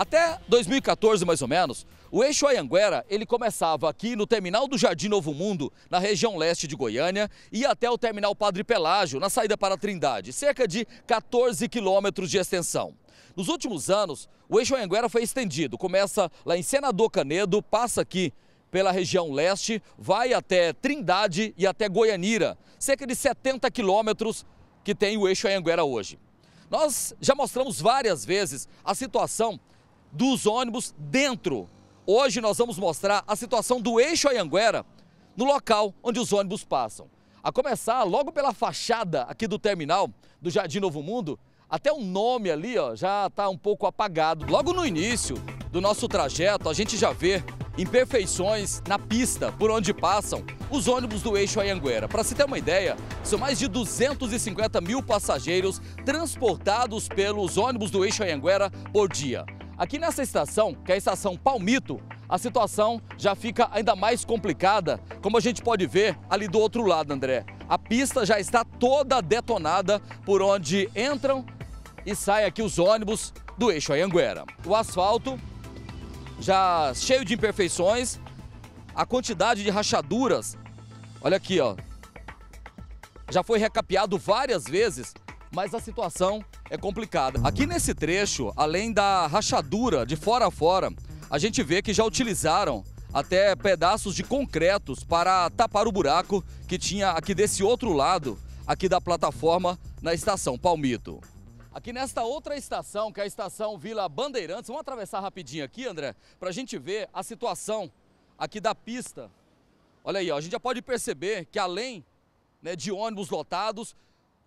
Até 2014, mais ou menos, o eixo Ayanguera ele começava aqui no terminal do Jardim Novo Mundo, na região leste de Goiânia, e até o terminal Padre Pelágio, na saída para Trindade, cerca de 14 quilômetros de extensão. Nos últimos anos, o eixo Ayanguera foi estendido, começa lá em Senador Canedo, passa aqui pela região leste, vai até Trindade e até Goianira, cerca de 70 quilômetros que tem o eixo Ayanguera hoje. Nós já mostramos várias vezes a situação dos ônibus dentro. Hoje nós vamos mostrar a situação do eixo Ayanguera no local onde os ônibus passam. A começar logo pela fachada aqui do terminal do Jardim Novo Mundo, até o nome ali ó, já está um pouco apagado. Logo no início do nosso trajeto, a gente já vê imperfeições na pista por onde passam os ônibus do eixo Ayanguera. Para se ter uma ideia, são mais de 250 mil passageiros transportados pelos ônibus do eixo Ayanguera por dia. Aqui nessa estação, que é a estação Palmito, a situação já fica ainda mais complicada, como a gente pode ver ali do outro lado, André. A pista já está toda detonada por onde entram e saem aqui os ônibus do eixo Anhanguera. O asfalto já cheio de imperfeições, a quantidade de rachaduras, olha aqui, ó, já foi recapeado várias vezes, mas a situação é complicada. Aqui nesse trecho, além da rachadura de fora a fora, a gente vê que já utilizaram até pedaços de concretos para tapar o buraco que tinha aqui desse outro lado, aqui da plataforma na estação Palmito. Aqui nesta outra estação, que é a estação Vila Bandeirantes, vamos atravessar rapidinho aqui, André, para a gente ver a situação aqui da pista. Olha aí, ó, a gente já pode perceber que além né, de ônibus lotados,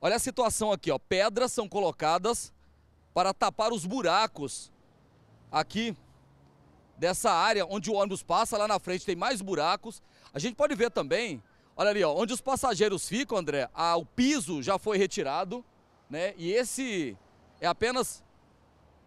Olha a situação aqui, ó. Pedras são colocadas para tapar os buracos aqui dessa área onde o ônibus passa. Lá na frente tem mais buracos. A gente pode ver também, olha ali, ó, onde os passageiros ficam, André, ah, o piso já foi retirado, né? E esse é apenas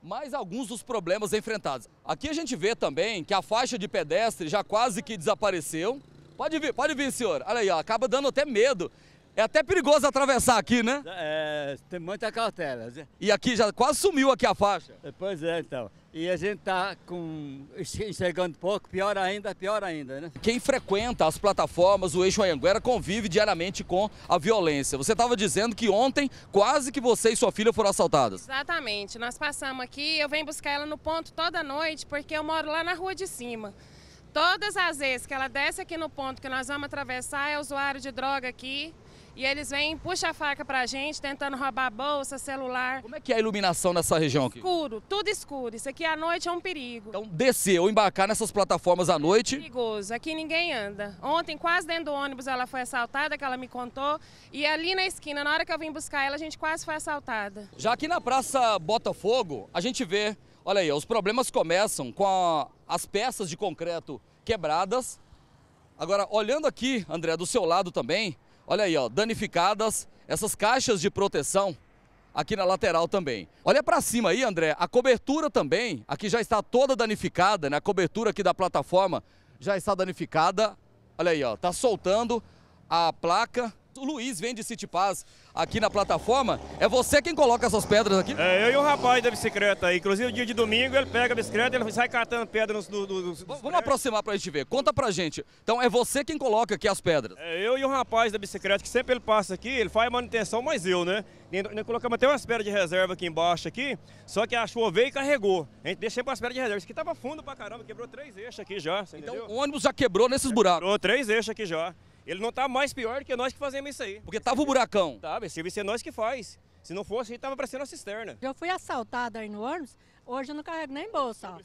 mais alguns dos problemas enfrentados. Aqui a gente vê também que a faixa de pedestre já quase que desapareceu. Pode vir, pode vir, senhor. Olha aí, ó, acaba dando até medo é até perigoso atravessar aqui, né? É, tem muita cautela. E aqui já quase sumiu aqui a faixa. É, pois é, então. E a gente tá com enxergando pouco, pior ainda, pior ainda, né? Quem frequenta as plataformas, o eixo Anhanguera, convive diariamente com a violência. Você estava dizendo que ontem quase que você e sua filha foram assaltadas. Exatamente. Nós passamos aqui, eu venho buscar ela no ponto toda noite, porque eu moro lá na rua de cima todas as vezes que ela desce aqui no ponto que nós vamos atravessar, é usuário de droga aqui, e eles vêm, puxa a faca pra gente, tentando roubar bolsa, celular. Como é que é a iluminação nessa região aqui? Escuro, tudo escuro. Isso aqui à noite é um perigo. Então descer ou embarcar nessas plataformas à noite... perigoso, aqui ninguém anda. Ontem, quase dentro do ônibus, ela foi assaltada, que ela me contou. E ali na esquina, na hora que eu vim buscar ela, a gente quase foi assaltada. Já aqui na Praça Botafogo, a gente vê, olha aí, os problemas começam com a, as peças de concreto quebradas. Agora, olhando aqui, André, do seu lado também... Olha aí, ó, danificadas essas caixas de proteção aqui na lateral também. Olha para cima aí, André, a cobertura também, aqui já está toda danificada, né? A cobertura aqui da plataforma já está danificada. Olha aí, ó, tá soltando a placa Luiz vende City Paz aqui na plataforma. É você quem coloca essas pedras aqui? É, eu e o rapaz da bicicleta. Inclusive, dia de domingo, ele pega a bicicleta ele sai catando pedras do. Vamos prédios. aproximar pra gente ver. Conta pra gente. Então, é você quem coloca aqui as pedras? É, eu e o rapaz da bicicleta, que sempre ele passa aqui, ele faz a manutenção, mas eu, né? Nós colocamos até umas pedras de reserva aqui embaixo, aqui, só que a chuva e carregou. A gente deixou as pedras de reserva. Isso aqui tava fundo pra caramba, quebrou três eixos aqui já, Então, entendeu? o ônibus já quebrou nesses buracos? Quebrou três eixos aqui já. Ele não está mais pior do que nós que fazemos isso aí. Porque tava o buracão. Tava, esse serviço é nós que faz. Se não fosse, aí tava para ser uma cisterna. Eu fui assaltada aí no ônibus, hoje eu não carrego nem bolsa.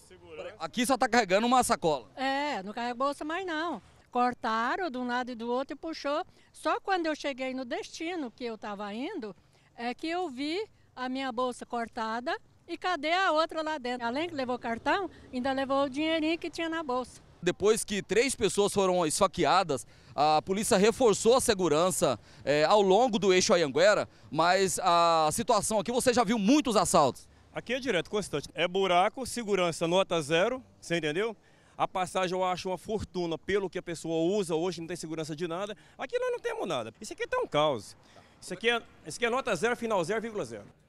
Aqui só tá carregando uma sacola. É, não carrego bolsa mais não. Cortaram de um lado e do outro e puxou. Só quando eu cheguei no destino que eu estava indo, é que eu vi a minha bolsa cortada e cadê a outra lá dentro? Além que levou cartão, ainda levou o dinheirinho que tinha na bolsa. Depois que três pessoas foram esfaqueadas, a polícia reforçou a segurança é, ao longo do eixo Ayanguera, mas a situação aqui, você já viu muitos assaltos? Aqui é direto, constante. É buraco, segurança nota zero, você entendeu? A passagem eu acho uma fortuna pelo que a pessoa usa hoje, não tem segurança de nada. Aqui nós não temos nada. Isso aqui é um caos. Isso aqui é, isso aqui é nota zero, final 0,0.